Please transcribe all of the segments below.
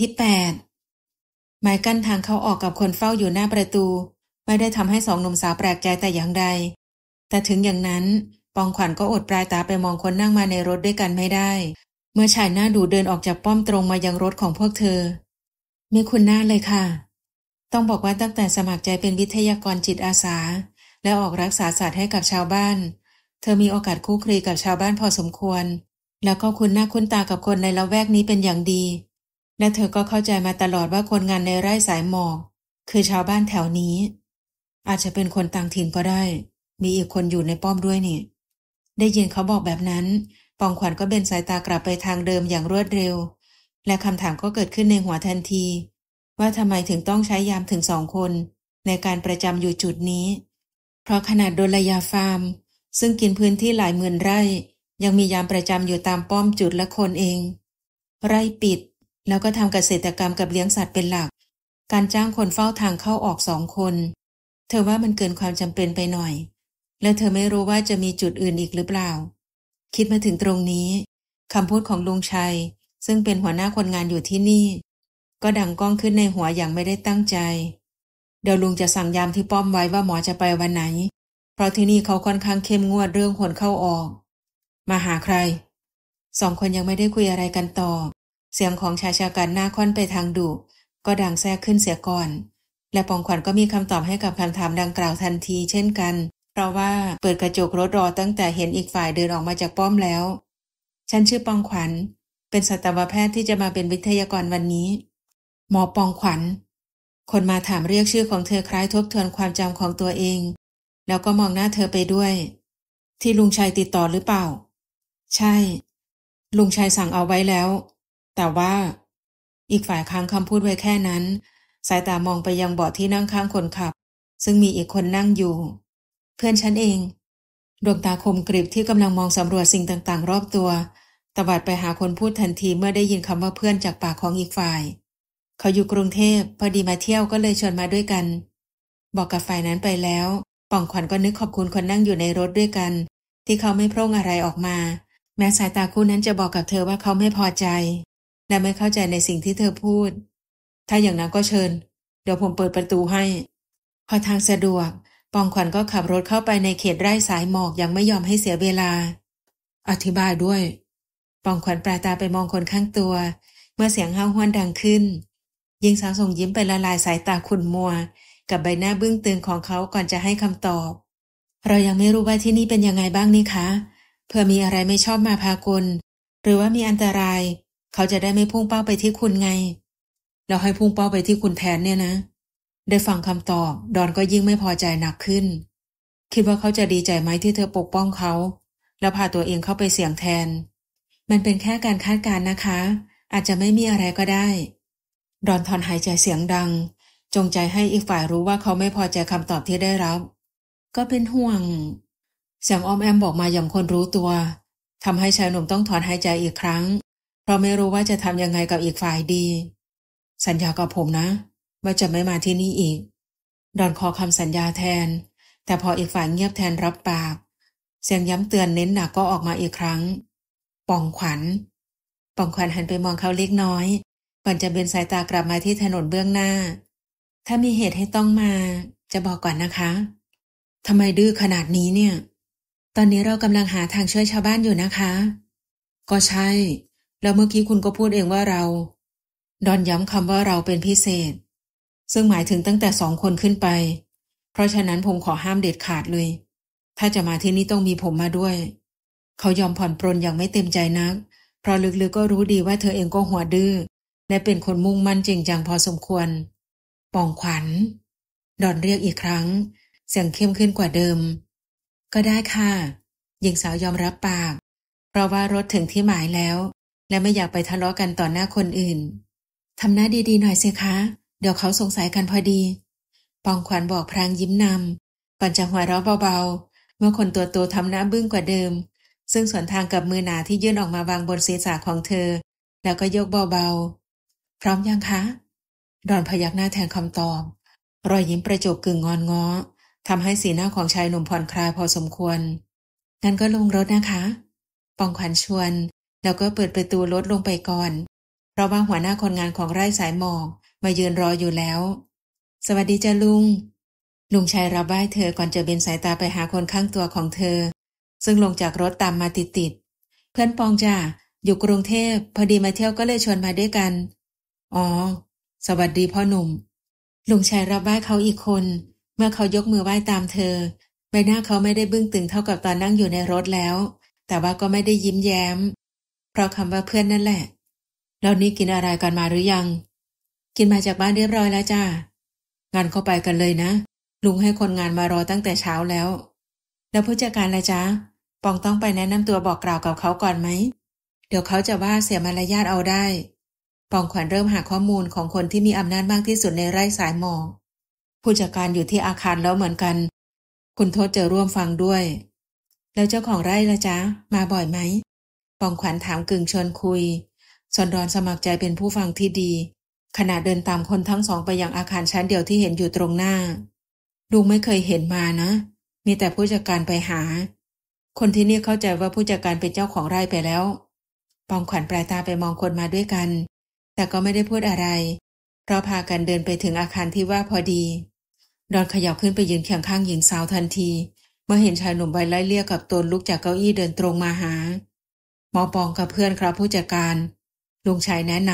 ที่8หมยกั้นทางเขาออกกับคนเฝ้าอยู่หน้าประตู ไม่ได้ทำให้สองหนุ่มสาวแปลกใจแต่อย่างใด แต่ถึงอย่างนั้นปองขวัญก็อดปลายตาไปมองคนนั่งมาในรถด้วยกันไม่ได้ เมื่อชายหน้าดูเดินออกจากป้อมตรงมายังรถของพวกเธอมีคุณหน้าเลยค่ะ ต้องบอกว่าตั้งแต่สมัครใจเป็นวิทยากรจิตอาสา และออกรักษาศาสตร์ให้กับชาวบ้าน เธอมีโอกาสคู่ครีกับชาวบ้านพอสมควร แล้วก็คุณนหน้าคุ้นตากับคนในละแวกนี้เป็นอย่างดีและเธอก็เข้าใจมาตลอดว่าคนงานในไร่สายหมอก คือชาวบ้านแถวนี้ อาจจะเป็นคนต่างถิ่นก็ได้ มีอีกคนอยู่ในป้อมด้วยนี่ ได้ยินเขาบอกแบบนั้น ปองขวัญก็เบนสายตากลับไปทางเดิมอย่างรวดเร็ว และคำถามก็เกิดขึ้นในหัวทันที ว่าทำไมถึงต้องใช้ยามถึงสองคน ในการประจำอยู่จุดนี้ เพราะขนาดโดลยาฟาร์ม ซึ่งกินพื้นที่หลายหมื่นไร่ ยังมียามประจำอยู่ตามป้อมจุดละคนเอง ไร่ปิดแล้วก็ทำเกษตรกรรมกับเลี้ยงสัตว์เป็นหลัก การจ้างคนเฝ้าทางเข้าออกสองคน เธอว่ามันเกินความจำเป็นไปหน่อย และเธอไม่รู้ว่าจะมีจุดอื่นอีกหรือเปล่า คิดมาถึงตรงนี้คำพูดของลุงชัย ซึ่งเป็นหัวหน้าคนงานอยู่ที่นี่ ก็ดังก้องขึ้นในหัวอย่างไม่ได้ตั้งใจ เดี๋ยวลุงจะสั่งยามที่ป้อมไว้ว่าหมอจะไปวันไหน เพราะที่นี่เขาค่อนข้างเข้มงวดเรื่องคนเข้าออก มาหาใครสองคนยังไม่ได้คุยอะไรกันต่อเสียงของชายชากันหน้าค่อนไปทางดุก็ดังแทรกขึ้นเสียก่อน และปองขวัญก็มีคำตอบให้กับคำถามดังกล่าวทันทีเช่นกัน เพราะว่าเปิดกระจกรถรอ ตั้งแต่เห็นอีกฝ่ายเดินออกมาจากป้อมแล้ว ฉันชื่อปองขวัญ เป็นสัตวแพทย์ที่จะมาเป็นวิทยากรวันนี้ หมอปองขวัญ คนมาถามเรียกชื่อของเธอคล้ายทบทวนความจำของตัวเอง แล้วก็มองหน้าเธอไปด้วย ที่ลุงชัยติดต่อหรือเปล่า ใช่ ลุงชัยสั่งเอาไว้แล้วแต่ว่าอีกฝ่ายค้างคำพูดไว้แค่นั้น สายตามองไปยังเบาะที่นั่งข้างคนขับ ซึ่งมีอีกคนนั่งอยู่ เพื่อนฉันเองดวงตาคมกริบที่กำลังมองสำรวจสิ่งต่างๆรอบตัว ตวัดไปหาคนพูดทันทีเมื่อได้ยินคำว่าเพื่อนจากปากของอีกฝ่าย เขาอยู่กรุงเทพพอดีมาเที่ยวก็เลยชวนมาด้วยกัน บอกกับฝ่ายนั้นไปแล้วป่องขวัญก็นึกขอบคุณคนนั่งอยู่ในรถด้วยกัน ที่เขาไม่พร่งอะไรออกมา แม้สายตาคู่นั้นจะบอกกับเธอว่าเขาไม่พอใจและไม่เข้าใจในสิ่งที่เธอพูด ถ้าอย่างนั้นก็เชิญ เดี๋ยวผมเปิดประตูให้ พอทางสะดวก ปองขวัญก็ขับรถเข้าไปในเขตไร่สายหมอกยังไม่ยอมให้เสียเวลา อธิบายด้วย ปองขวัญปลาตาไปมองคนข้างตัว เมื่อเสียงห้าวห้วนดังขึ้น ยิงสาวส่งยิ้มไปละลายสายตาขุนมัว กับใบหน้าบึ้งตึงของเขา ก่อนจะให้คำตอบ เรายังไม่รู้ว่าที่นี่เป็นยังไงบ้างนี่คะ เพื่อมีอะไรไม่ชอบมาพากล หรือว่ามีอันตรายเขาจะได้ไม่พุ่งเป้าไปที่คุณไง แล้วให้พุ่งเป้าไปที่คุณแทนเนี่ยนะ ได้ฟังคำตอบ ดอนก็ยิ่งไม่พอใจหนักขึ้น คิดว่าเขาจะดีใจไหมที่เธอปกป้องเขา แล้วพาตัวเองเข้าไปเสี่ยงแทน มันเป็นแค่การคาดการณ์นะคะ อาจจะไม่มีอะไรก็ได้ ดอนถอนหายใจเสียงดัง จงใจให้อีกฝ่ายรู้ว่าเขาไม่พอใจคำตอบที่ได้รับ ก็เป็นห่วง เสียงอ้อมแอมบอกมาอย่างคนรู้ตัวทำให้ชายหนุ่มต้องถอนหายใจอีกครั้งราะไม่รู้ว่าจะทำยังไงกับอีกฝ่ายดี สัญญากับผมนะ ว่าจะไม่มาที่นี่อีกดอนขอคำสัญญาแทน แต่พออีกฝ่ายเงียบแทนรับปาก เสียงย้ำเตือนเน้นหนักก็ออกมาอีกครั้ง ปองขวัญปองขวัญหันไปมองเขาเล็กน้อย ก่อนจะเบนสายตากลับมาที่ถนนเบื้องหน้า ถ้ามีเหตุให้ต้องมาจะบอกก่อนนะคะทำไมดื้อขนาดนี้เนี่ย ตอนนี้เรากำลังหาทางช่วยชาวบ้านอยู่นะคะ ก็ใช่แล้วเมื่อกี้คุณก็พูดเองว่าเรา ดอนย้ำคำว่าเราเป็นพิเศษ ซึ่งหมายถึงตั้งแต่สองคนขึ้นไป เพราะฉะนั้นผมขอห้ามเด็ดขาดเลย ถ้าจะมาที่นี่ต้องมีผมมาด้วย เขายอมผ่อนปรนอย่างไม่เต็มใจนัก เพราะลึกๆก็รู้ดีว่าเธอเองก็หัวดื้อและเป็นคนมุ่งมั่นจริงจังพอสมควรปองขวัญดอนเรียกอีกครั้ง เสียงเข้มขึ้นกว่าเดิม ก็ได้ค่ะหญิงสาวยอมรับปากเพราะว่ารถถึงที่หมายแล้วและไม่อยากไปทะเลาะกันต่อหน้าคนอื่น ทำหน้าดีๆ หน่อย สิคะ เดี๋ยวเขาสงสัยกันพอดี ปองขวัญบอกพรางยิ้มนำปันจะหัวเราะเบาๆ เมื่อคนตัวโตทำหน้าบึ้ง กว่าเดิม ซึ่งสวนทางกับมือหนาที่ยื่นออกมาวางบนศีรษะของเธอ แล้วก็ยกเบาๆ พร้อมยังคะดอนพยักหน้าแทนคำตอบ รอยยิ้มประจบกึ่งงอนง้อทำให้สีหน้าของชายหนุ่มผ่อนคลายพอสมควร งั้นก็ลงรถนะคะ ปองขวัญชวนแล้วก็เปิดประตูรถลงไปก่อน เพราะว่าหัวหน้าคนงานของไร่สายหมอกมายืนรออยู่แล้ว สวัสดีจ้าลุง ลุงชายรับไหว้เธอ ก่อนจะเบนสายตาไปหาคนข้างตัวของเธอ ซึ่งลงจากรถตามมาติดๆ เพื่อนปองจ้าอยู่กรุงเทพพอดีมาเที่ยวก็เลยชวนมาด้วยกัน อ๋อ สวัสดีพ่อหนุ่ม ลุงชายรับไหว้เขาอีกคน เมื่อเขายกมือไหว้ตามเธอใบหน้าเขาไม่ได้บึ้งตึงเท่ากับตอนนั่งอยู่ในรถแล้ว แต่ว่าก็ไม่ได้ยิ้มแย้มเพราะคำว่าเพื่อนนั่นแหละแล้วนี่กินอะไรกันมาหรือยัง กินมาจากบ้านเรียบร้อยแล้วจ้า งานเข้าไปกันเลยนะ ลุงให้คนงานมารอตั้งแต่เช้าแล้ว แล้วผู้จัดการละจ้า ปองต้องไปแนะนำตัวบอกกล่าวกับเขาก่อนไหม เดี๋ยวเขาจะว่าเสียมารยาทเอาได้ ปองขวัญเริ่มหาข้อมูลของคนที่มีอำนาจมากที่สุดในไร่สายหมอก ผู้จัดการอยู่ที่อาคารแล้วเหมือนกัน คุณโทษจะร่วมฟังด้วย แล้วเจ้าของไร่ละจ้ามาบ่อยไหมปองขวัญถามกึ่งชวนคุยสอนดอนสมัครใจเป็นผู้ฟังที่ดี ขณะเดินตามคนทั้งสองไปยังอาคารชั้นเดียวที่เห็นอยู่ตรงหน้า ลุงไม่เคยเห็นมานะ มีแต่ผู้จัดการไปหา คนที่นี่เข้าใจว่าผู้จัดการเป็นเจ้าของไร่ไปแล้ว ปองขวัญปลายตาไปมองคนมาด้วยกัน แต่ก็ไม่ได้พูดอะไรเพราะพากันเดินไปถึงอาคารที่ว่าพอดี ดอนขยับขึ้นไปยืนเคียงข้างหญิงสาวทันที เมื่อเห็นชายหนุ่มใบไล่เลี่ยกับตนลุกจากเก้าอี้เดินตรงมาหาหมอปองกับเพื่อนครับผู้จัดการลุงชัยแนะน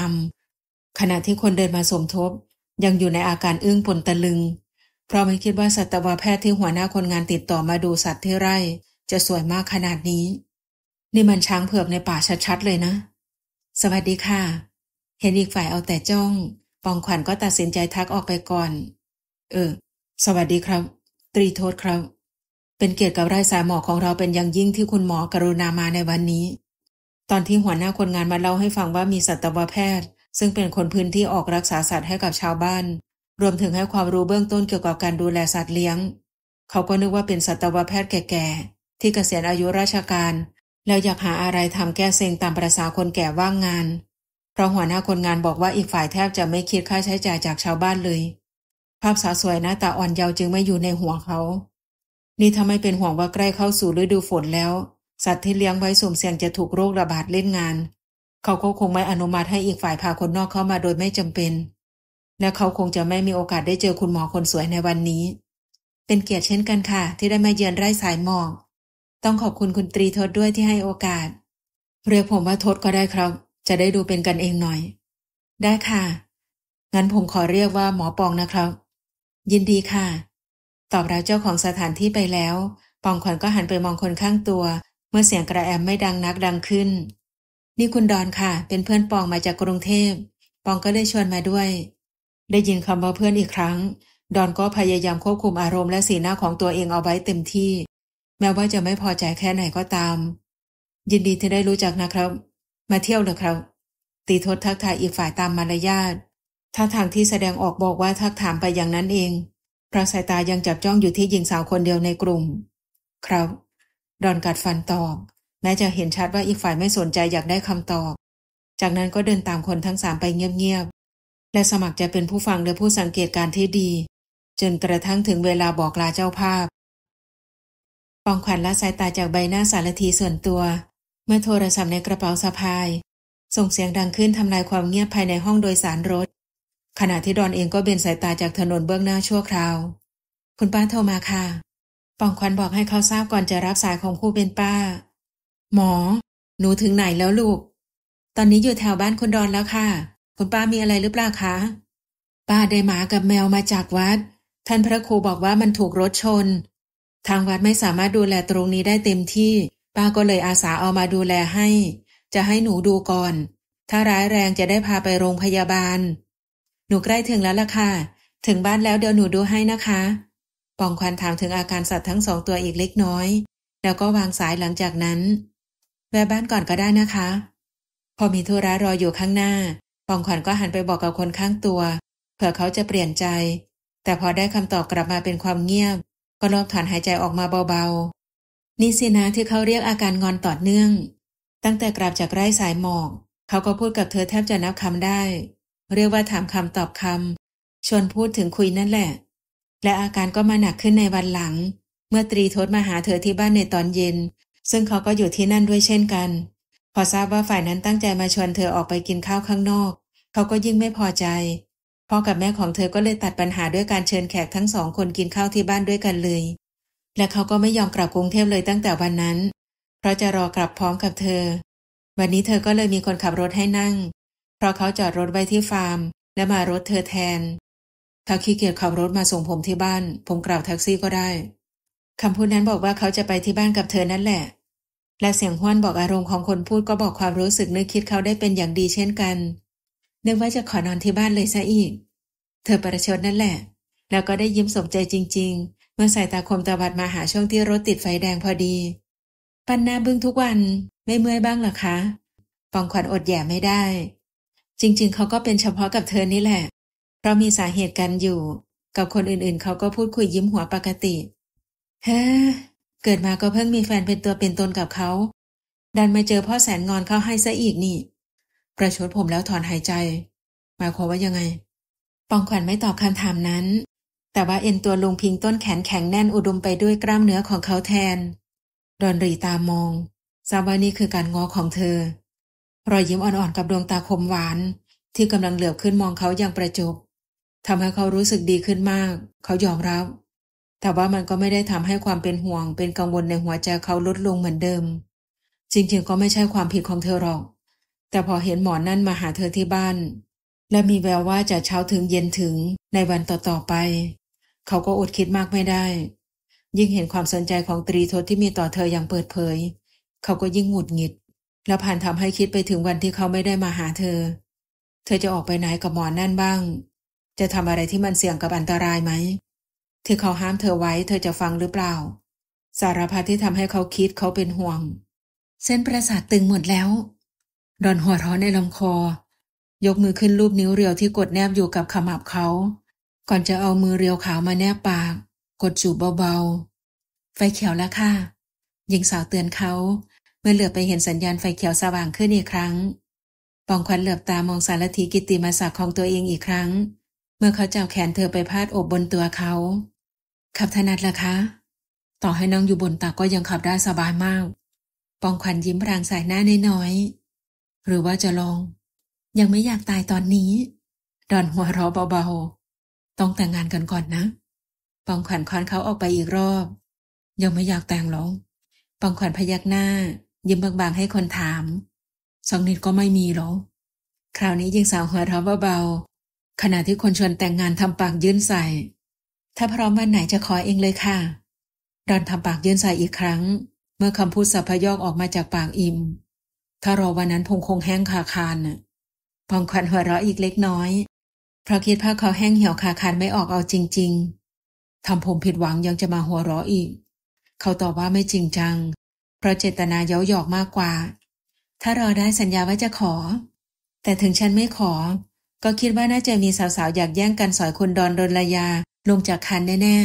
ำขณะที่คนเดินมาสมทบ ยังอยู่ในอาการอึ้งปนตะลึง เพราะไม่คิดว่าสัตวแพทย์ที่หัวหน้าคนงานติดต่อมาดูสัตว์ที่ไร่ จะสวยมากขนาดนี้ นี่มันช้างเผือกในป่าชัดๆเลยนะ สวัสดีค่ะ เห็นอีกฝ่ายเอาแต่จ้อง ปองขวัญก็ตัดสินใจทักออกไปก่อน เออ สวัสดีครับ ตรีโทษครับ เป็นเกียรติกับไร่สายหมอของเราเป็นอย่างยิ่งที่คุณหมอกรุณามาในวันนี้ตอนที่หัวหน้าคนงานมาเล่าให้ฟังว่ามีสัตวแพทย์ ซึ่งเป็นคนพื้นที่ออกรักษาสัตว์ให้กับชาวบ้าน รวมถึงให้ความรู้เบื้องต้นเกี่ยวกับการดูแลสัตว์เลี้ยง เขาก็นึกว่าเป็นสัตวแพทย์แก่ๆที่เกษียณอายุราชการแล้วอยากหาอะไรทำแก้เซ็งตามประษาคนแก่ว่างงาน เพราะหัวหน้าคนงานบอกว่าอีกฝ่ายแทบจะไม่คิดค่าใช้จ่ายจากชาวบ้านเลยภาพสาวสวยหน้าตาอ่อนเยาว์จึงไม่อยู่ในหัวเขา นี่ทำให้เป็นห่วงว่าใกล้เข้าสู่ฤดูฝนแล้วสัตว์ที่เลี้ยงไว้สุ่มเสี่ยงจะถูกโรคระบาดเล่นงาน เขาก็คงไม่อนุมัติให้อีกฝ่ายพาคนนอกเข้ามาโดยไม่จำเป็น และเขาคงจะไม่มีโอกาสได้เจอคุณหมอคนสวยในวันนี้ เป็นเกียรติเช่นกันค่ะ ที่ได้มาเยือนไร่สายหมอก ต้องขอบคุณคุณตรีทศด้วยที่ให้โอกาส เรียกผมว่าทศก็ได้ครับ จะได้ดูเป็นกันเองหน่อย ได้ค่ะ งั้นผมขอเรียกว่าหมอปองนะครับ ยินดีค่ะ ตอบรับเจ้าของสถานที่ไปแล้ว ปองขวัญก็หันไปมองคนข้างตัวเมื่อเสียงกระแอมไม่ดังนักดังขึ้น นี่คุณดอนค่ะ เป็นเพื่อนปองมาจากกรุงเทพปองก็เลยชวนมาด้วย ได้ยินคำว่าเพื่อนอีกครั้ง ดอนก็พยายามควบคุมอารมณ์และสีหน้าของตัวเองเอาไว้เต็มที่ แม้ว่าจะไม่พอใจแค่ไหนก็ตาม ยินดีที่ได้รู้จักนะครับ มาเที่ยวเหรอครับตีทศทักทายอีกฝ่ายตามมารยาทท่าทางที่แสดงออกบอกว่าทักถามไปอย่างนั้นเองพระสายตายังจับจ้องอยู่ที่หญิงสาวคนเดียวในกลุ่ม ครับดอนกัดฟันตอบ แม้จะเห็นชัดว่าอีกฝ่ายไม่สนใจอยากได้คำตอบ จากนั้นก็เดินตามคนทั้งสามไปเงียบๆ และสมัครใจเป็นผู้ฟังและผู้สังเกตการที่ดี จนกระทั่งถึงเวลาบอกลาเจ้าภาพ ปองขวัญละสายตาจากใบหน้าสารทีส่วนตัว เมื่อโทรศัพท์ในกระเป๋าสะพาย ส่งเสียงดังขึ้นทำลายความเงียบภายในห้องโดยสารรถ ขณะที่ดอนเองก็เบนสายตาจากถนนเบื้องหน้าชั่วคราวคุณป้าโทรมาค่ะปองควันบอกให้เขาทราบก่อนจะรับสายของผู้เป็นป้า หมอ หนูถึงไหนแล้วลูก ตอนนี้อยู่แถวบ้านคุณดอนแล้วค่ะ คุณป้ามีอะไรหรือเปล่าคะ ป้าได้หมากับแมวมาจากวัด ท่านพระครูบอกว่ามันถูกรถชน ทางวัดไม่สามารถดูแลตรงนี้ได้เต็มที่ ป้าก็เลยอาสาเอามาดูแลให้ จะให้หนูดูก่อน ถ้าร้ายแรงจะได้พาไปโรงพยาบาล หนูใกล้ถึงแล้วล่ะค่ะถึงบ้านแล้วเดี๋ยวหนูดูให้นะคะปองควันถามถึงอาการสัตว์ทั้งสองตัวอีกเล็กน้อย แล้วก็วางสายหลังจากนั้น แวะบ้านก่อนก็ได้นะคะ พอมีธุระรออยู่ข้างหน้า ปองควันก็หันไปบอกกับคนข้างตัว เผื่อเขาจะเปลี่ยนใจ แต่พอได้คำตอบกลับมาเป็นความเงียบ ก็รอบถอนหายใจออกมาเบาๆนี่สินะที่เขาเรียกอาการงอนต่อเนื่อง ตั้งแต่กลับจากไร่สายหมอกเขาก็พูดกับเธอแทบจะนับคำได้ เรียกว่าถามคำตอบคำชวนพูดถึงคุยนั่นแหละและอาการก็มาหนักขึ้นในวันหลัง เมื่อตรีทศมาหาเธอที่บ้านในตอนเย็น ซึ่งเขาก็อยู่ที่นั่นด้วยเช่นกัน พอทราบว่าฝ่ายนั้นตั้งใจมาชวนเธอออกไปกินข้าวข้างนอก เขาก็ยิ่งไม่พอใจพ่อกับแม่ของเธอก็เลยตัดปัญหาด้วยการเชิญแขกทั้งสองคนกินข้าวที่บ้านด้วยกันเลย และเขาก็ไม่ยอมกลับกรุงเทพเลยตั้งแต่วันนั้น เพราะจะรอกลับพร้อมกับเธอ วันนี้เธอก็เลยมีคนขับรถให้นั่ง เพราะเขาจอดรถไว้ที่ฟาร์ม และมารถเธอแทนถ้าขี้เกียจขับรถมาส่งผมที่บ้าน ผมกล่าวแท็กซี่ก็ได้ คำพูดนั้นบอกว่าเขาจะไปที่บ้านกับเธอนั่นแหละ และเสียงห้วนบอกอารมณ์ของคนพูดก็บอกความรู้สึกนึกคิดเขาได้เป็นอย่างดีเช่นกันนึกว่าจะขอนอนที่บ้านเลยซะอีก เธอประชดนั่นแหละ แล้วก็ได้ยิ้มสมใจจริง ๆ เมื่อสายตาคมตาวัดมาหาช่วงที่รถติดไฟแดงพอดี ปันหน้าบึ้งทุกวันไม่เมื่อยบ้างหรอคะปองขวัญอดแย่ไม่ได้ จริงๆ เขาก็เป็นเฉพาะกับเธอนี่แหละเรามีสาเหตุกันอยู่ กับคนอื่นๆ เขาก็พูดคุยยิ้มหัวปกติเฮ้เกิดมาก็เพิ่งมีแฟนเป็นตัวเป็นตนกับเขา ดันมาเจอพ่อแสนงอนเข้าให้ซะอีกนี่ ประชดผมแล้วถอนหายใจ หมายความว่ายังไง ปองขวัญไม่ตอบคำถามนั้น แต่ว่าเอ็นตัวลุงพิงต้นแขนแข็งแน่นอุดมไปด้วยกล้ามเนื้อของเขาแทนดอนรีตามองทราบว่านี่คือการงอของเธอรอยยิ้มอ่อนๆ กับดวงตาคมหวาน ที่กำลังเหลือบขึ้นมองเขาอย่างประจบทำให้เขารู้สึกดีขึ้นมาก เขายอมรับ แต่ว่ามันก็ไม่ได้ทำให้ความเป็นห่วงเป็นกังวลในหัวใจเขาลดลงเหมือนเดิม จริงๆ ก็ไม่ใช่ความผิดของเธอหรอก แต่พอเห็นหมอนั่นมาหาเธอที่บ้าน และมีแววว่าจะเช้าถึงเย็นถึงในวันต่อๆ ไป เขาก็อดคิดมากไม่ได้ ยิ่งเห็นความสนใจของตรีทศที่มีต่อเธออย่างเปิดเผย เขาก็ยิ่งหงุดหงิด และผ่านทำให้คิดไปถึงวันที่เขาไม่ได้มาหาเธอ เธอจะออกไปไหนกับหมอนั่นบ้างจะทำอะไรที่มันเสี่ยงกับอันตรายไหมที่เขาห้ามเธอไว้ เธอจะฟังหรือเปล่า สารพัดที่ทำให้เขาคิดเขาเป็นห่วง เส้นประสาทตึงหมดแล้วดอนหัวร้อนในลำคอ ยกมือขึ้นรูปนิ้วเรียวที่กดแนบอยู่กับขมับเขา ก่อนจะเอามือเรียวขาวมาแนบปาก กดจูบเบาๆ ไฟเขียวแล้วค่ะหญิงสาวเตือนเขา เมื่อเหลือบไปเห็นสัญญาณไฟเขียวสว่างขึ้นอีกครั้งปองควันเหลือบตามองสารทีกิติมาศักดิ์ของตัวเองอีกครั้งเมื่อเขาจับแขนเธอไปพาดอบบนตัวเขา ขับถนัดละคะ ต่อให้นั่งอยู่บนตักก็ยังขับได้สบายมาก ปองขวัญยิ้มรางสายหน้าน้อยๆหรือว่าจะลอง ยังไม่อยากตายตอนนี้ดอนหัวเราะเบาๆ ต้องแต่งงานกันก่อนนะปองขวัญคอนเขาออกไปอีกรอบ ยังไม่อยากแต่งหรอกปองขวัญพยักหน้ายิ้มบางๆให้คนถาม สองนิดก็ไม่มีหรอกคราวนี้ยิงสาวหัวเราะเบาขณะที่คนชวนแต่งงานทำปากยื่นใส่ ถ้าพร้อมวันไหนจะขอเองเลยค่ะรอนทำปากยื่นใส่อีกครั้ง เมื่อคำพูดสะพยอกออกมาจากปากอิม ถ้ารอวันนั้นพงคงแห้งคาคานพองขวัญหัวเราะอีกเล็กน้อย เพราะคิดผ้าเขาแห้งเหี่ยวคาคานไม่ออกเอาจริงๆ ทำผมผิดหวังยังจะมาหัวเราะอีก เขาตอบว่าไม่จริงจังเพราะเจตนาเย้าหยอกมากกว่า ถ้ารอได้สัญญาว่าจะขอ แต่ถึงฉันไม่ขอก็คิดว่าน่าจะมีสาวๆ อยากแย่งกันสอยคนดอนดนลยาลงจากคันแน่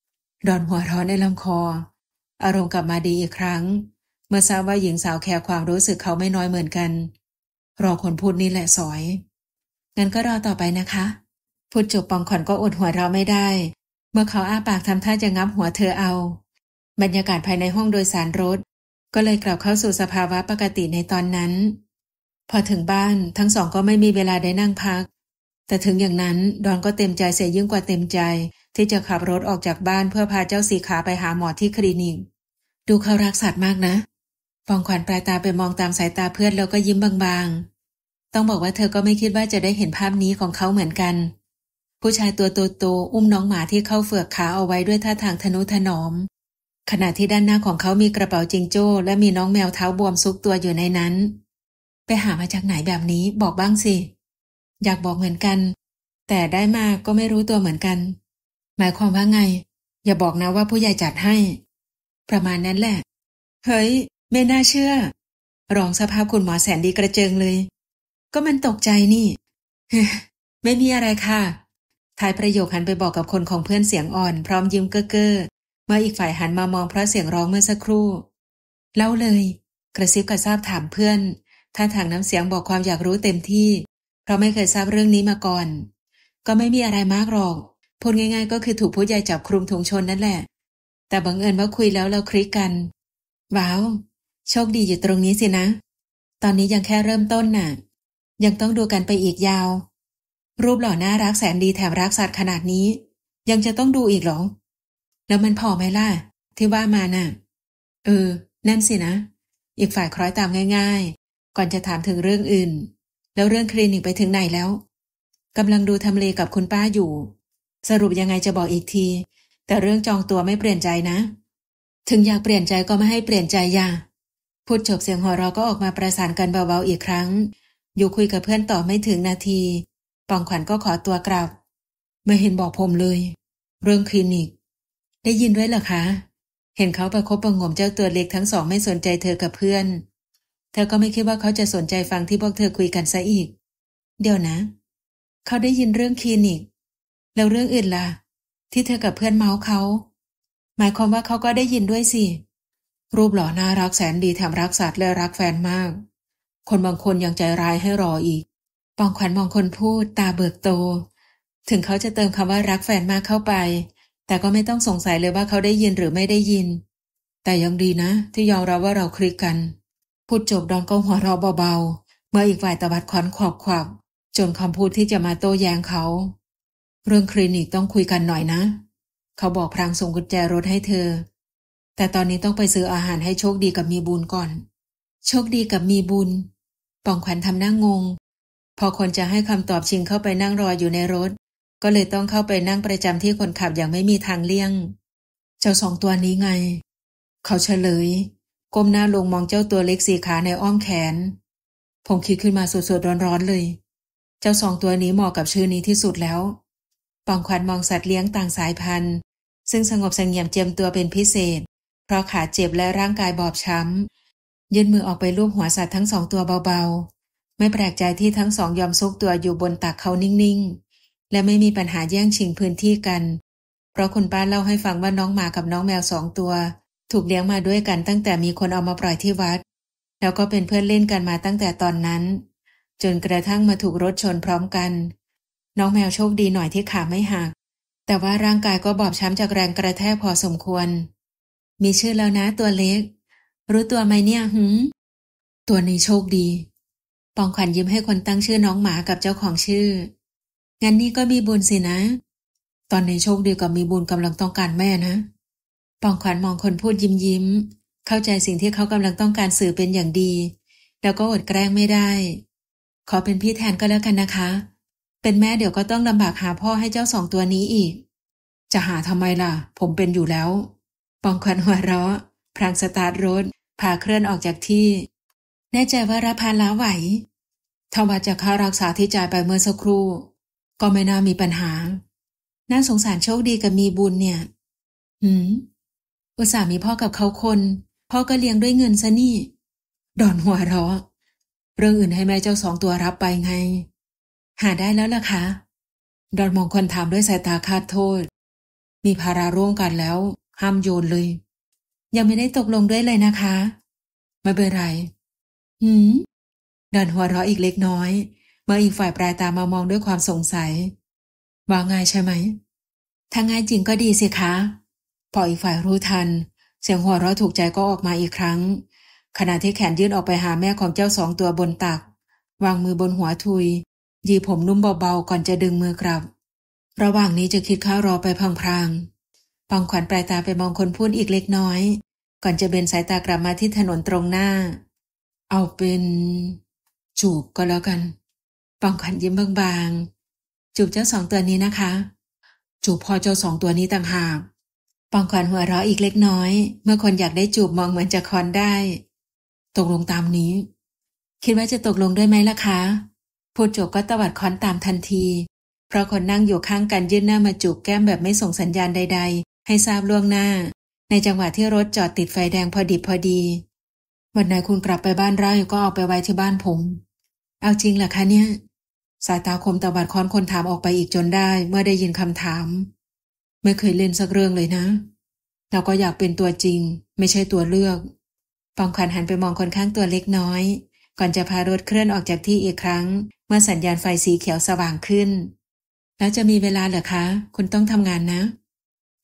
ๆ ดอนหัวร้อนในลำคอ อารมณ์กลับมาดีอีกครั้ง เมื่อทราบว่าหญิงสาวแคร์ความรู้สึกเขาไม่น้อยเหมือนกัน รอคนพูดนี่แหละสอย งั้นก็รอต่อไปนะคะ พูดจบปองขอนก็อดหัวเราไม่ได้ เมื่อเขาอ้าปากทำท่าจะงับหัวเธอเอา บรรยากาศภายในห้องโดยสารรถก็เลยกลับเข้าสู่สภาวะปกติในตอนนั้นพอถึงบ้าน ทั้งสองก็ไม่มีเวลาได้นั่งพัก แต่ถึงอย่างนั้น ดอนก็เต็มใจเสียยิ่งกว่าเต็มใจ ที่จะขับรถออกจากบ้านเพื่อพาเจ้าสีขาไปหาหมอที่คลินิก ดูเขารักสัตว์มากนะปองขวัญปลายตาไปมองตามสายตาเพื่อนแล้วก็ยิ้มบางๆ ต้องบอกว่าเธอก็ไม่คิดว่าจะได้เห็นภาพนี้ของเขาเหมือนกัน ผู้ชายตัวโตๆอุ้มน้องหมาที่เข้าเฟือกขาเอาไว้ด้วยท่าทางทนุถนอมขณะที่ด้านหน้าของเขามีกระเป๋าจิงโจ้ และมีน้องแมวเท้าบวมซุกตัวอยู่ในนั้นไปหามาจากไหนแบบนี้บอกบ้างสิ อยากบอกเหมือนกัน แต่ได้มาก็ไม่รู้ตัวเหมือนกัน หมายความว่าไง อย่าบอกนะว่าผู้ใหญ่จัดให้ ประมาณนั้นแหละ เฮ้ย ไม่น่าเชื่อรองสภาพคุณหมอแสนดีกระเจิงเลย ก็มันตกใจนี่ไม่มีอะไรค่ะทายประโยคหันไปบอกกับคนของเพื่อนเสียงอ่อน พร้อมยิ้มเก้อเก้อเมื่ออีกฝ่ายหันมามองเพราะเสียงร้องเมื่อสักครู่เล่าเลย กระซิบกระซาบถามเพื่อนท่าทางน้ำเสียงบอกความอยากรู้เต็มที่ เพราะไม่เคยทราบเรื่องนี้มาก่อน ก็ไม่มีอะไรมากหรอก พูดง่ายๆก็คือถูกผู้ใหญ่จับคลุมถุงชนนั่นแหละ แต่บังเอิญว่าคุยแล้วเราคลิกกัน ว้าว โชคดีอยู่ตรงนี้สินะ ตอนนี้ยังแค่เริ่มต้นนะ่ะ ยังต้องดูกันไปอีกยาว รูปหล่อน่ารักแสนดีแถมรักสัตว์ขนาดนี้ ยังจะต้องดูอีกหรอ แล้วมันพอไหมล่ะที่ว่ามานะ่ะ เออ นั่นสินะ อีกฝ่ายคล้อยตามง่ายก่อนจะถามถึงเรื่องอื่น แล้วเรื่องคลินิกไปถึงไหนแล้วกำลังดูทำเลกับคุณป้าอยู่ สรุปยังไงจะบอกอีกที แต่เรื่องจองตัวไม่เปลี่ยนใจนะ ถึงอยากเปลี่ยนใจก็ไม่ให้เปลี่ยนใจอย่าพูดจบเสียงหัวเราก็ออกมาประสานกันเบาๆอีกครั้ง อยู่คุยกับเพื่อนต่อไม่ถึงนาทีปองขวัญก็ขอตัวกลับไม่เห็นบอกผมเลย เรื่องคลินิกได้ยินด้วยเหรอคะ เห็นเขาประคบประงมเจ้าตัวเล็กทั้งสองไม่สนใจเธอกับเพื่อนธอก็ไม่คิดว่าเขาจะสนใจฟังที่พวกเธอคุยกันซะอีก เดี๋ยวนะ เขาได้ยินเรื่องคลินิก แล้วเรื่องอื่นล่ะ ที่เธอกับเพื่อนเมาส์เขา หมายความว่าเขาก็ได้ยินด้วยสิ รูปหล่อน่ารักแสนดีแถมรักสัตว์และรักแฟนมาก คนบางคนยังใจร้ายให้รออีก ปองขวัญมองคนพูดตาเบิกโต ถึงเขาจะเติมคำว่ารักแฟนมากเข้าไป แต่ก็ไม่ต้องสงสัยเลยว่าเขาได้ยินหรือไม่ได้ยิน แต่ยังดีนะ ที่ยอมรับว่าเราคลิกกันพูดจบดอนก็หัวเราะเบาๆ เมื่ออีกฝ่ายตะบัดขวัญขอบขวับจนคำพูดที่จะมาโต้แย้งเขา เรื่องคลินิกต้องคุยกันหน่อยนะ เขาบอกพรางส่งกุญแจรถให้เธอ แต่ตอนนี้ต้องไปซื้ออาหารให้โชคดีกับมีบุญก่อน โชคดีกับมีบุญ ปองขวัญทำหน้างง พอคนจะให้คำตอบชิงเข้าไปนั่งรออยู่ในรถ ก็เลยต้องเข้าไปนั่งประจำที่คนขับอย่างไม่มีทางเลี่ยง เจ้าสองตัวนี้ไง เขาเฉลยก้มหน้าลงมองเจ้าตัวเล็กสี่ขาในอ้อมแขนผมคิดขึ้นมาสดๆร้อนๆเลย เจ้าสองตัวนี้เหมาะกับชื่อนี้ที่สุดแล้ว ปองขวัญมองสัตว์เลี้ยงต่างสายพันธุ์ ซึ่งสงบสงเงียมเจียมตัวเป็นพิเศษ เพราะขาเจ็บและร่างกายบอบช้ำยื่นมือออกไปลูบหัวสัตว์ทั้งสองตัวเบาๆ ไม่แปลกใจที่ทั้งสองยอมซุกตัวอยู่บนตักเขานิ่งๆและไม่มีปัญหาแย่งชิงพื้นที่กัน เพราะคุณป้าเล่าให้ฟังว่าน้องหมากับน้องแมวสองตัวถูกเลี้ยงมาด้วยกันตั้งแต่มีคนเอามาปล่อยที่วัด แล้วก็เป็นเพื่อนเล่นกันมาตั้งแต่ตอนนั้น จนกระทั่งมาถูกรถชนพร้อมกัน น้องแมวโชคดีหน่อยที่ขาไม่หักแต่ว่าร่างกายก็บอบช้ำจากแรงกระแทกพอสมควร มีชื่อแล้วนะตัวเล็ก รู้ตัวไหมเนี่ยหืมตัวนี้โชคดีปองขวัญยิ้มให้คนตั้งชื่อน้องหมากับเจ้าของชื่อ งั้นนี่ก็มีบุญสินะ ตอนนี้โชคดีกับมีบุญกำลังต้องการแม่นะปองขวัญมองคนพูดยิ้มยิ้ม เข้าใจสิ่งที่เขากำลังต้องการสื่อเป็นอย่างดี แล้วก็อดแกล้งไม่ได้ ขอเป็นพี่แทนก็แล้วกันนะคะ เป็นแม่เดี๋ยวก็ต้องลำบากหาพ่อให้เจ้าสองตัวนี้อีก จะหาทำไมล่ะ ผมเป็นอยู่แล้ว ปองขวัญหัวเราะพรางสตาร์ทรถ พาเคลื่อนออกจากที่ แน่ใจว่ารับพานล้าไหวทว่าจะค่ารักษาที่จ่ายไปเมื่อสักครู่ ก็ไม่น่ามีปัญหาน่าสงสารโชคดีกับมีบุญเนี่ย หืมอุตส่าห์มีพ่อกับเขาคน พ่อก็เลี้ยงด้วยเงินซะนี่ดอนหัวเราะเรื่องอื่นให้แม่เจ้าสองตัวรับไปไง หาได้แล้วล่ะคะดอนมองคนถามด้วยสายตาคาดโทษ มีภาระร่วมกันแล้ว ห้ามโยนเลย ยังไม่ได้ตกลงด้วยเลยนะคะ ไม่เป็นไร หืมดอนหัวเราะอีกเล็กน้อย เมื่ออีกฝ่ายปลายตามามองด้วยความสงสัยว่าง่ายใช่ไหม ถ้าง่ายจริงก็ดีสิคะพออีกฝ่ายรู้ทัน เสียงหัวเราะถูกใจก็ออกมาอีกครั้ง ขณะที่แขนยื่นออกไปหาแม่ของเจ้าสองตัวบนตัก วางมือบนหัวทุย ยีผมนุ่มเบาๆก่อนจะดึงมือกลับ ระหว่างนี้จะคิดข้ารอไปพัางๆปองขวัญปลายตาไปมองคนพูดอีกเล็กน้อย ก่อนจะเบนสายตากลับมาที่ถนนตรงหน้า เอาเป็น จูบก็แล้วกันปองขวัญยิ้มบางๆจูบเจ้าสองตัวนี้นะคะ จูบพอเจ้าสองตัวนี้ต่างหากปองขวัญหัวเราะอีกเล็กน้อย เมื่อคนอยากได้จูบมองเหมือนจะคอนได้ ตกลงตามนี้ คิดว่าจะตกลงด้วยไหมล่ะคะพูดจบก็ตวัดคอนตามทันที เพราะคนนั่งอยู่ข้างกันยื่นหน้ามาจูบแก้มแบบไม่ส่งสัญญาณใด ๆ ให้ทราบล่วงหน้า ในจังหวะที่รถจอดติดไฟแดงพอดีพอดี วันไหนคุณกลับไปบ้านไร่ก็ออกไปไว้ที่บ้านผม เอาจริงเหรอคะเนี่ยสายตาคมตวัดคอนคนถามออกไปอีกจนได้เมื่อได้ยินคำถามไม่เคยเล่นสักเรื่องเลยนะ เราก็อยากเป็นตัวจริง ไม่ใช่ตัวเลือกปองขวัญหันไปมองคนข้างตัวเล็กน้อย ก่อนจะพารถเคลื่อนออกจากที่อีกครั้ง เมื่อสัญญาณไฟสีเขียวสว่างขึ้น แล้วจะมีเวลาเหรอคะ คุณต้องทำงานนะ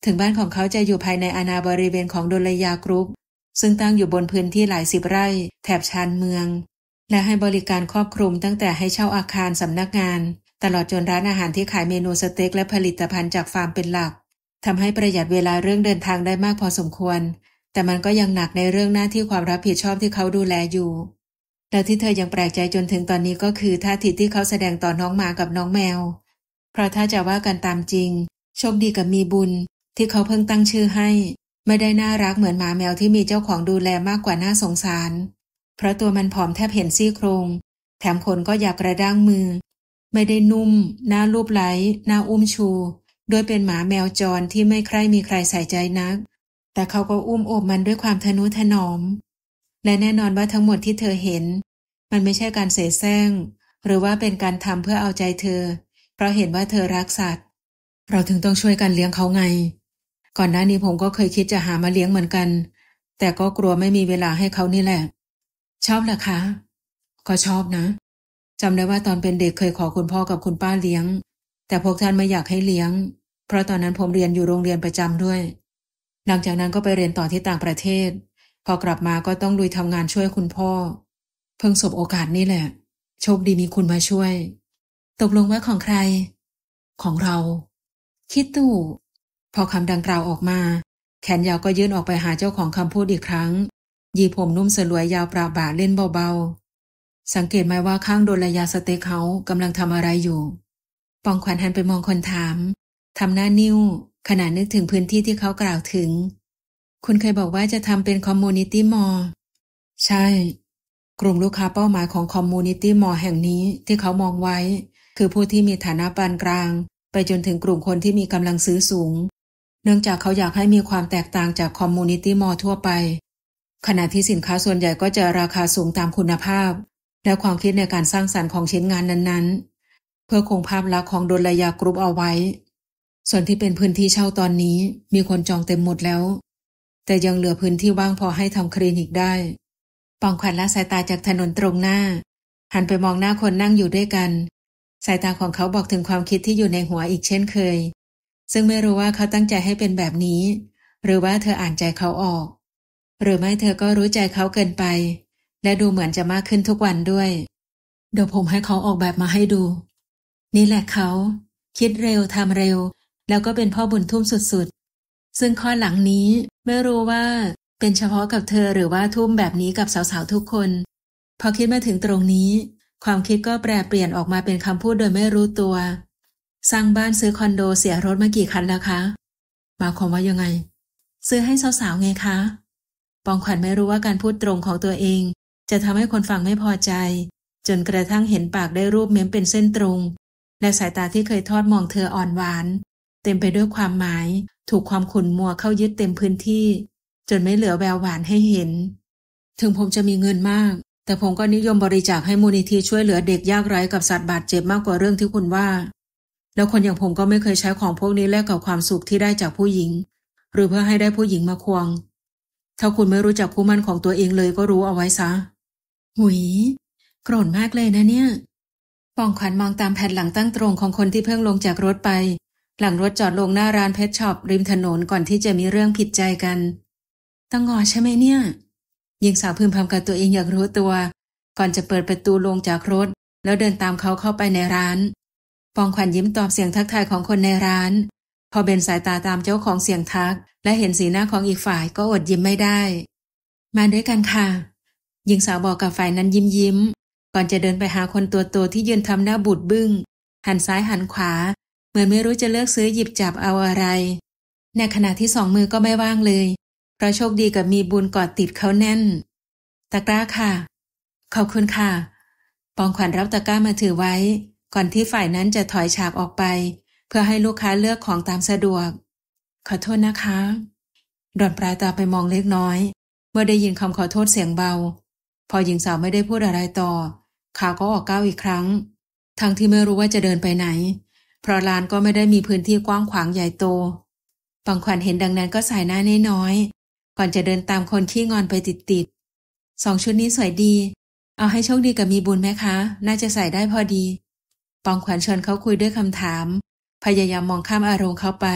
ถึงบ้านของเขาจะอยู่ภายในอาณาบริเวณของดลยากรุ๊ป ซึ่งตั้งอยู่บนพื้นที่หลายสิบไร่แถบชานเมือง และให้บริการครอบคลุมตั้งแต่ให้เช่าอาคารสำนักงาน ตลอดจนร้านอาหารที่ขายเมนูสเต็กและผลิตภัณฑ์จากฟาร์มเป็นหลักทำให้ประหยัดเวลาเรื่องเดินทางได้มากพอสมควร แต่มันก็ยังหนักในเรื่องหน้าที่ความรับผิดชอบที่เขาดูแลอยู่ แล่ที่เธอยังแปลกใจจนถึงตอนนี้ก็คือท่าทีที่เขาแสดงต่อน้องหมากับน้องแมว เพราะถ้าจะว่ากันตามจริง โชคดีกับมีบุญ ที่เขาเพิ่งตั้งชื่อให้ ไม่ได้น่ารักเหมือนหมาแมวที่มีเจ้าของดูแลมากกว่าน่าสงสาร เพราะตัวมันผอมแทบเห็นซี่โครง แถมขนก็หยาบกระด้างมือ ไม่ได้นุ่มน่ารูปไหลน่าอุ้มชูโดยเป็นหมาแมวจรที่ไม่ใครมีใครใส่ใจนัก แต่เขาก็อุ้มโอบมันด้วยความทนุถนอม และแน่นอนว่าทั้งหมดที่เธอเห็น มันไม่ใช่การเสแสร้งหรือว่าเป็นการทำเพื่อเอาใจเธอ เพราะเห็นว่าเธอรักสัตว์ เราถึงต้องช่วยกันเลี้ยงเขาไง ก่อนหน้านี้ผมก็เคยคิดจะหามาเลี้ยงเหมือนกัน แต่ก็กลัวไม่มีเวลาให้เขานี่แหละ ชอบเหรอคะ ก็ชอบนะจำได้ว่าตอนเป็นเด็กเคยขอคุณพ่อกับคุณป้าเลี้ยงแต่พวกท่าน ไม่อยากให้เลี้ยง เพราะตอนนั้นผมเรียนอยู่โรงเรียนประจำด้วย หลังจากนั้นก็ไปเรียนต่อที่ต่างประเทศ พอกลับมาก็ต้องลุยทำงานช่วยคุณพ่อ เพิ่งสบโอกาสนี่แหละ โชคดีมีคุณมาช่วย ตกลงว่าของใคร ของเรา คิดตู่พอคำดังกล่าวออกมา แขนยาวก็ยื่นออกไปหาเจ้าของคำพูดอีกครั้งยีผมนุ่มสลวยยาวปราบ่าเล่นเบาๆสังเกตไหมว่าข้างโดนระยาสเต็กเขากำลังทำอะไรอยู่ปองขวัญหันไปมองคนถาม ทำหน้านิ้วขณะนึกถึงพื้นที่ที่เขากล่าวถึง คุณเคยบอกว่าจะทำเป็นคอมมูนิตี้มอลใช่ กลุ่มลูกค้าเป้าหมายของคอมมูนิตี้มอลแห่งนี้ที่เขามองไว้ คือผู้ที่มีฐานะปานกลาง ไปจนถึงกลุ่มคนที่มีกำลังซื้อสูง เนื่องจากเขาอยากให้มีความแตกต่างจากคอมมูนิตี้มอลทั่วไป ขณะที่สินค้าส่วนใหญ่ก็จะราคาสูงตามคุณภาพ และความคิดในการสร้างสรรค์ของชิ้นงานนั้น ๆเพื่อคงภาพลักษณ์ของดลยากรุ๊ปเอาไว้ ส่วนที่เป็นพื้นที่เช่าตอนนี้มีคนจองเต็มหมดแล้ว แต่ยังเหลือพื้นที่ว่างพอให้ทำคลินิกได้ ปองขวัญละสายตาจากถนนตรงหน้า หันไปมองหน้าคนนั่งอยู่ด้วยกัน สายตาของเขาบอกถึงความคิดที่อยู่ในหัวอีกเช่นเคย ซึ่งไม่รู้ว่าเขาตั้งใจให้เป็นแบบนี้ หรือว่าเธออ่านใจเขาออก หรือไม่เธอก็รู้ใจเขาเกินไป และดูเหมือนจะมากขึ้นทุกวันด้วย เดี๋ยวผมให้เขาออกแบบมาให้ดูนี่แหละเขา คิดเร็วทำเร็ว แล้วก็เป็นพ่อบุญทุ่มสุดๆ ซึ่งข้อหลังนี้ไม่รู้ว่า เป็นเฉพาะกับเธอหรือว่าทุ่มแบบนี้กับสาวๆ ทุกคน พอคิดมาถึงตรงนี้ ความคิดก็แปรเปลี่ยนออกมาเป็นคำพูดโดยไม่รู้ตัว สร้างบ้านซื้อคอนโดเสียรถมากี่คันแล้วคะหมายความว่ายังไง ซื้อให้สาวๆไงคะ ปองขวัญไม่รู้ว่าการพูดตรงของตัวเอง จะทำให้คนฟังไม่พอใจ จนกระทั่งเห็นปากได้รูปเม้มเป็นเส้นตรงและสายตาที่เคยทอดมองเธออ่อนหวาน เต็มไปด้วยความหมาย ถูกความขุ่นมัวเข้ายึดเต็มพื้นที่ จนไม่เหลือแววหวานให้เห็น ถึงผมจะมีเงินมาก แต่ผมก็นิยมบริจาคให้มูลนิธิช่วยเหลือเด็กยากไร้กับสัตว์บาดเจ็บมากกว่าเรื่องที่คุณว่า แล้วคนอย่างผมก็ไม่เคยใช้ของพวกนี้แลกกับความสุขที่ได้จากผู้หญิง หรือเพื่อให้ได้ผู้หญิงมาควง ถ้าคุณไม่รู้จักคู่มั่นของตัวเองเลยก็รู้เอาไว้ซะหุยโกรธมากเลยนะเนี่ยปองขวัญมองตามแผ่นหลังตั้งตรงของคนที่เพิ่งลงจากรถไป หลังรถจอดลงหน้าร้านเพชรช็อปริมถนนก่อนที่จะมีเรื่องผิดใจกันตั้งงอใช่ไหมเนี่ย หญิงสาวพึมพำกับตัวเองอยากรู้ตัว ก่อนจะเปิดประตูลงจากรถแล้วเดินตามเขาเข้าไปในร้าน ปองขวัญยิ้มตอบเสียงทักทายของคนในร้าน พอเบนสายตาตามเจ้าของเสียงทักและเห็นสีหน้าของอีกฝ่ายก็อดยิ้มไม่ได้ มาด้วยกันค่ะ หญิงสาวบอกกับฝ่ายนั้นยิ้มยิ้มก่อนจะเดินไปหาคนตัวโตที่ยืนทำหน้าบูดบึง้งหันซ้ายหันขวา เหมือนไม่รู้จะเลือกซื้อหยิบจับเอาอะไรในขณะที่สองมือก็ไม่ว่างเลยเพราะโชคดีกับมีบุญกอดติดเขาแน่น ตะกร้าค่ะขอบคุณค่ะ ปองขวัญรับตะกร้ามาถือไว้ ก่อนที่ฝ่ายนั้นจะถอยฉากออกไป เพื่อให้ลูกค้าเลือกของตามสะดวก ขอโทษนะคะดอนปลายตาไปมองเล็กน้อย เมื่อได้ยินคำขอโทษเสียงเบา พอหญิงสาวไม่ได้พูดอะไรต่อขาก็ออกก้าวอีกครั้ง ทั้งที่ไม่รู้ว่าจะเดินไปไหน เพราะลานก็ไม่ได้มีพื้นที่กว้างขวางใหญ่โตบางขวัญเห็นดังนั้นก็สายหน้าน้นอย ก่อนจะเดินตามคนขี้งอนไปติดๆสองชุดนี้สวยดี เอาให้โชคดีกับมีบุญไหมคะ น่าจะใส่ได้พอดี ปองขวัญชวนเขาคุยด้วยคำถาม พยายามมองข้ามอารมณ์เขาไป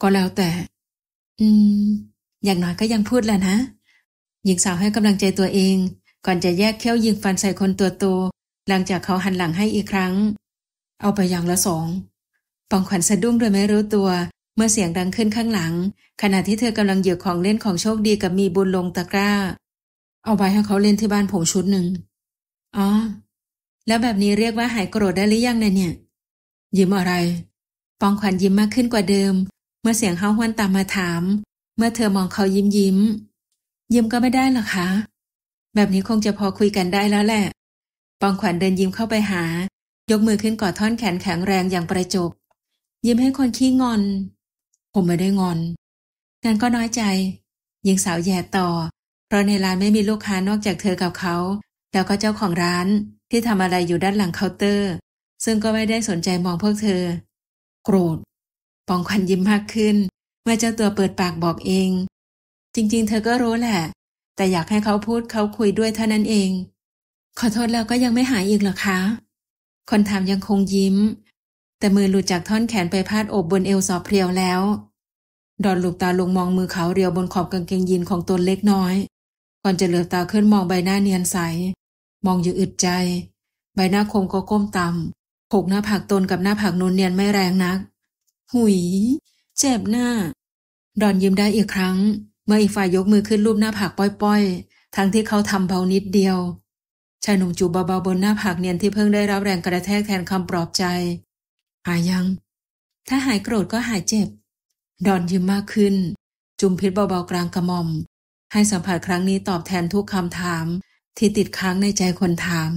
ก็แล้วแต่ อืม อย่างน้อยก็ยังพูดแหละนะ หญิงสาวให้กำลังใจตัวเองก่อนจะแยกเขี้ยวยิงฟันใส่คนตัวโต หลังจากเขาหันหลังให้อีกครั้ง เอาไปอย่างละสอง ปองขวัญสะดุ้งโดยไม่รู้ตัว เมื่อเสียงดังขึ้นข้างหลัง ขณะที่เธอกำลังเหยียบของเล่นของโชคดีกับมีบุญลงตะกร้า เอาไปให้เขาเล่นที่บ้านผมชุดหนึ่ง อ๋อ แล้วแบบนี้เรียกว่าหายโกรธได้หรือยังนะเนี่ย ยิ้มอะไร ปองขวัญยิ้มมากขึ้นกว่าเดิม เมื่อเสียงเฮาฮวนตามมาถาม เมื่อเธอมองเขายิ้มยิ้ม ยิ้มก็ไม่ได้หรอคะแบบนี้คงจะพอคุยกันได้แล้วแหละ ปองขวัญเดินยิ้มเข้าไปหา ยกมือขึ้นกอดท่อนแขนแข็งแรงอย่างประจบ ยิ้มให้คนขี้งอน ผมไม่ได้งอนงั้นก็น้อยใจ ยิงสาวแย่ต่อ เพราะในร้านไม่มีลูกค้านอกจากเธอกับเขา แล้วก็เจ้าของร้านที่ทำอะไรอยู่ด้านหลังเคาน์เตอร์ ซึ่งก็ไม่ได้สนใจมองพวกเธอ โกรธ ปองขวัญยิ้มมากขึ้น เมื่อเจ้าตัวเปิดปากบอกเอง จริงๆ เธอก็รู้แหละแต่อยากให้เขาพูดเขาคุยด้วยเท่านั้นเอง ขอโทษแล้วก็ยังไม่หายอีกหรอคะ คนถามยังคงยิ้ม แต่มือหลุดจากท่อนแขนไปพาดอบบนเอวสอบเพียวแล้ว ดอนหลูกตาลงมองมือเขาเรียวบนขอบกางเกงยีนของตนเล็กน้อย ก่อนจะเหลือบตาขึ้นมองใบหน้าเนียนใส มองอยู่อึดใจ ใบหน้าคมก็ก้มต่ำหกหน้าผากตนกับหน้าผากนูนเนียนไม่แรงนัก หุยเจ็บหน้าดอนยิ้มได้อีกครั้งเมื่ออีกฝ่ายยกมือขึ้นรูปหน้าผากป้อยๆ ทั้งที่เขาทำเบานิดเดียวชายหนุ่มจูบเบาๆบนหน้าผากเนียนที่เพิ่งได้รับแรงกระแทกแทนคำปลอบใจ หายยัง ถ้าหายโกรธก็หายเจ็บ ดอนยิ้มมากขึ้น จุมพิษเบาๆกลางกระหม่อม ให้สัมผัสครั้งนี้ตอบแทนทุกคำถาม ที่ติดค้างในใจคนถาม